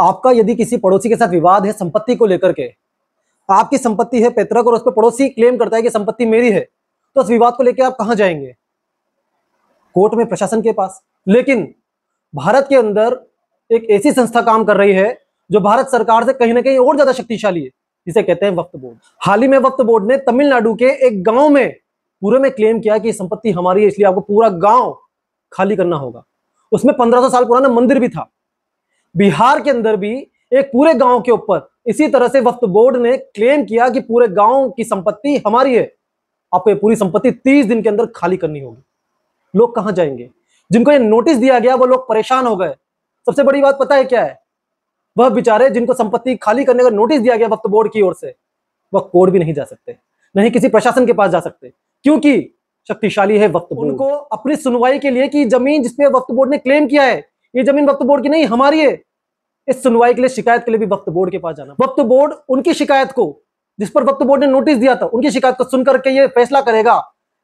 आपका यदि किसी पड़ोसी के साथ विवाद है संपत्ति को लेकर के आपकी संपत्ति है पैतृक और उस पर पड़ोसी क्लेम करता है कि संपत्ति मेरी है तो उस विवाद को लेकर आप कहा जाएंगे कोर्ट में प्रशासन के पास लेकिन भारत के अंदर एक ऐसी संस्था काम कर रही है जो भारत सरकार से कहीं ना कहीं और ज्यादा शक्तिशाली है जिसे कहते हैं वक्त बोर्ड हाल ही में वक्त बोर्ड ने तमिलनाडु के एक गांव में पूरे में क्लेम किया कि संपत्ति हमारी है इसलिए आपको पूरा गांव खाली करना होगा उसमें पंद्रह साल पुराना मंदिर भी था बिहार के अंदर भी एक पूरे गांव के ऊपर इसी तरह से वक्त बोर्ड ने क्लेम किया कि पूरे गांव की संपत्ति हमारी है आपको ये पूरी संपत्ति तीस दिन के अंदर खाली करनी होगी लोग कहाँ जाएंगे जिनको ये नोटिस दिया गया वो लोग परेशान हो गए सबसे बड़ी बात पता है क्या है वह बेचारे जिनको संपत्ति खाली करने का नोटिस दिया गया वक्त बोर्ड की ओर से वह कोर्ट भी नहीं जा सकते नहीं किसी प्रशासन के पास जा सकते क्योंकि शक्तिशाली है वक्त बोर्ड उनको अपनी सुनवाई के लिए कि जमीन जिसपे वक्त बोर्ड ने क्लेम किया है ये जमीन वक्त बोर्ड की नहीं हमारी है इस सुनवाई के लिए शिकायत के लिए भी वक्त बोर्ड के पास जाना वक्त बोर्ड उनकी शिकायत को जिस पर वक्त बोर्ड ने नोटिस दिया था उनकी शिकायत को सुनकर के ये फैसला करेगा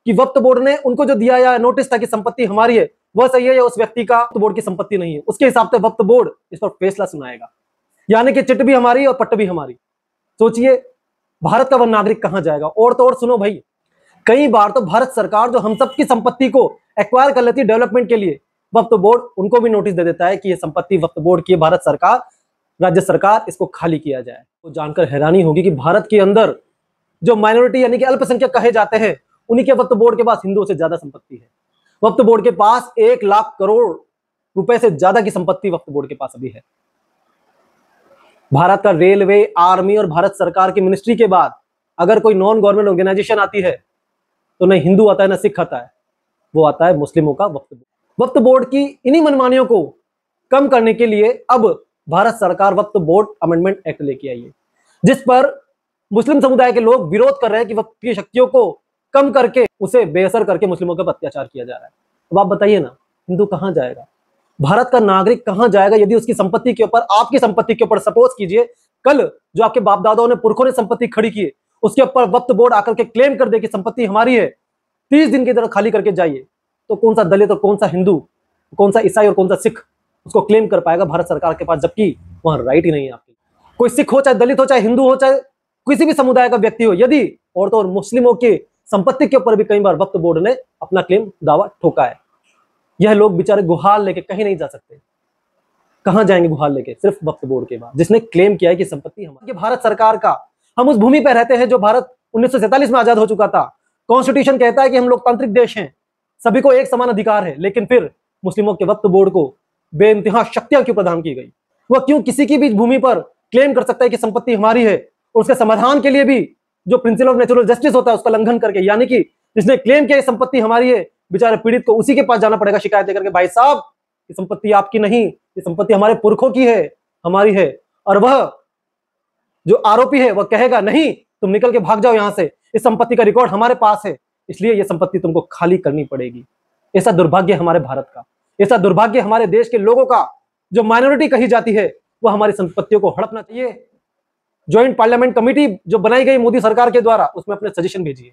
कि वक्त बोर्ड ने उनको जो दिया या नोटिस था कि संपत्ति हमारी है वह सही है या उस व्यक्ति का वक्त बोर्ड की संपत्ति नहीं है उसके हिसाब से वक्त बोर्ड इस पर फैसला सुनाएगा यानी कि चिट भी हमारी और पट्ट भी हमारी सोचिए भारत का वह नागरिक कहां जाएगा और तो और सुनो भाई कई बार तो भारत सरकार जो हम सब की संपत्ति को एक्वायर कर लेती है डेवलपमेंट के लिए वक्त बोर्ड उनको भी नोटिस दे देता है कि ये संपत्ति वक्त बोर्ड की भारत सरकार राज्य सरकार इसको खाली किया जाए तो जानकर हैरानी होगी कि भारत के अंदर जो माइनॉरिटी यानी कि अल्पसंख्यक कहे जाते हैं उन्हीं के वक्त बोर्ड के पास हिंदुओं से ज्यादा संपत्ति है वक्त बोर्ड के पास एक लाख करोड़ रुपए से ज्यादा की संपत्ति वक्त बोर्ड के पास अभी है भारत का रेलवे आर्मी और भारत सरकार की मिनिस्ट्री के बाद अगर कोई नॉन गवर्नमेंट ऑर्गेनाइजेशन आती है तो न हिंदू आता है ना सिख आता है वो आता है मुस्लिमों का वक्त बोर्ड वक्त बोर्ड की इन्हीं मनमानियों को कम करने के लिए अब भारत सरकार वक्त बोर्ड अमेंडमेंट एक्ट लेके आई है जिस पर मुस्लिम समुदाय के लोग विरोध कर रहे हैं कि वक्त की शक्तियों को कम करके उसे बेअसर करके मुस्लिमों का अत्याचार किया जा रहा है अब आप बताइए ना हिंदू कहाँ जाएगा भारत का नागरिक कहाँ जाएगा यदि उसकी संपत्ति के ऊपर आपकी संपत्ति के ऊपर सपोज कीजिए कल जो आपके बाप दादाओं ने पुरखों ने संपत्ति खड़ी की उसके ऊपर वक्त बोर्ड आकर के क्लेम कर दे कि संपत्ति हमारी है तीस दिन की तरह खाली करके जाइए तो कौन सा दलित और कौन सा हिंदू कौन सा ईसाई और कौन सा सिख उसको क्लेम कर पाएगा भारत सरकार के पास जबकि वहां राइट ही नहीं है आपकी कोई सिख हो चाहे दलित हो चाहे हिंदू हो चाहे किसी भी समुदाय का व्यक्ति हो यदि और तो और मुस्लिमों के संपत्ति के ऊपर भी कई बार वक्त बोर्ड ने अपना क्लेम दावा ठोका है यह लोग बेचारे गुहार लेके कहीं नहीं जा सकते कहां जाएंगे गुहार लेके सिर्फ वक्त बोर्ड के बाद जिसने क्लेम किया है कि संपत्ति हमारी भारत सरकार का हम उस भूमि पर रहते हैं जो भारत उन्नीस में आजाद हो चुका था कॉन्स्टिट्यूशन कहता है कि हम लोकतांत्रिक देश हैं सभी को एक समान अधिकार है लेकिन फिर मुस्लिमों के वक्त बोर्ड को बेइंतहा शक्तियां क्यों प्रदान की गई वह क्यों किसी की भी भूमि पर क्लेम कर सकता है कि संपत्ति हमारी है और उसके समाधान के लिए भी जो प्रिंसिपल ऑफ नेचुरल जस्टिस होता है उसका लंघन करके यानी कि जिसने क्लेम किया संपत्ति हमारी है बेचारे पीड़ित को उसी के पास जाना पड़ेगा शिकायत करके भाई साहब ये संपत्ति आपकी नहीं ये संपत्ति हमारे पुरखों की है हमारी है और वह जो आरोपी है वह कहेगा नहीं तुम निकल के भाग जाओ यहां से इस संपत्ति का रिकॉर्ड हमारे पास है इसलिए ये संपत्ति तुमको खाली करनी पड़ेगी ऐसा दुर्भाग्य हमारे भारत का ऐसा दुर्भाग्य हमारे देश के लोगों का जो माइनॉरिटी कही जाती है वह हमारी संपत्तियों को हड़पना चाहिए ज्वाइंट पार्लियामेंट कमेटी जो बनाई गई मोदी सरकार के द्वारा उसमें अपने सजेशन भेजिए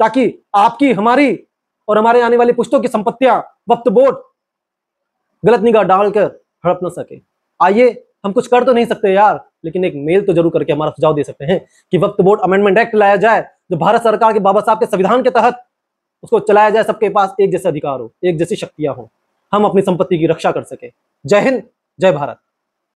ताकि आपकी हमारी और हमारे आने वाली पुश्तों की संपत्तियां वक्त बोर्ड गलत निगाह डालकर हड़प ना सके आइए हम कुछ कर तो नहीं सकते यार लेकिन एक मेल तो जरूर करके हमारा सुझाव दे सकते हैं कि वक्त बोर्ड अमेंडमेंट एक्ट लाया जाए जो भारत सरकार के बाबा साहब के संविधान के तहत उसको चलाया जाए सबके पास एक जैसे अधिकार हो एक जैसी शक्तियां हो हम अपनी संपत्ति की रक्षा कर सके जय हिंद जय भारत